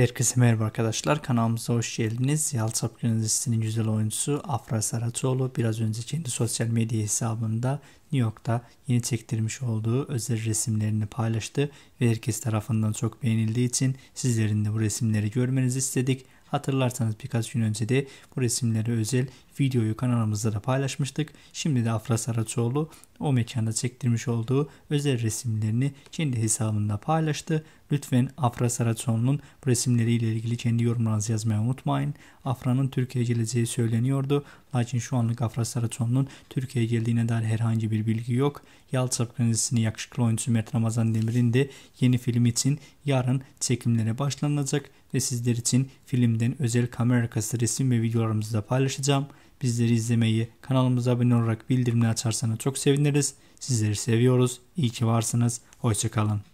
Herkese merhaba arkadaşlar. Kanalımıza hoş geldiniz. Yalçap Üniversitesi'nin güzel oyuncusu Afra Saratoğlu biraz önce kendi sosyal medya hesabında New York'ta yeni çektirmiş olduğu özel resimlerini paylaştı ve herkes tarafından çok beğenildiği için sizlerin de bu resimleri görmenizi istedik. Hatırlarsanız birkaç gün önce de bu resimleri özel videoyu kanalımızda da paylaşmıştık. Şimdi de Afra Saraçoğlu o mekanda çektirmiş olduğu özel resimlerini kendi hesabında paylaştı. Lütfen Afra Saraçoğlu'nun bu resimleriyle ilgili kendi yorumlarınızı yazmayı unutmayın. Afra'nın Türkiye'ye geleceği söyleniyordu. Lakin şu anlık Afra Saraçoğlu'nun Türkiye'ye geldiğine dair herhangi bir bilgi yok. Yalçap Kredisi'nin yakışıklı oyuncusu Mert Ramazan Demir'in de yeni film için yarın çekimlere başlanacak ve sizler için filmden özel kamera arkası resim ve videolarımızı da paylaşacağım. Bizleri izlemeyi, kanalımıza abone olarak bildirimleri açarsanız çok seviniriz. Sizleri seviyoruz. İyi ki varsınız. Hoşçakalın.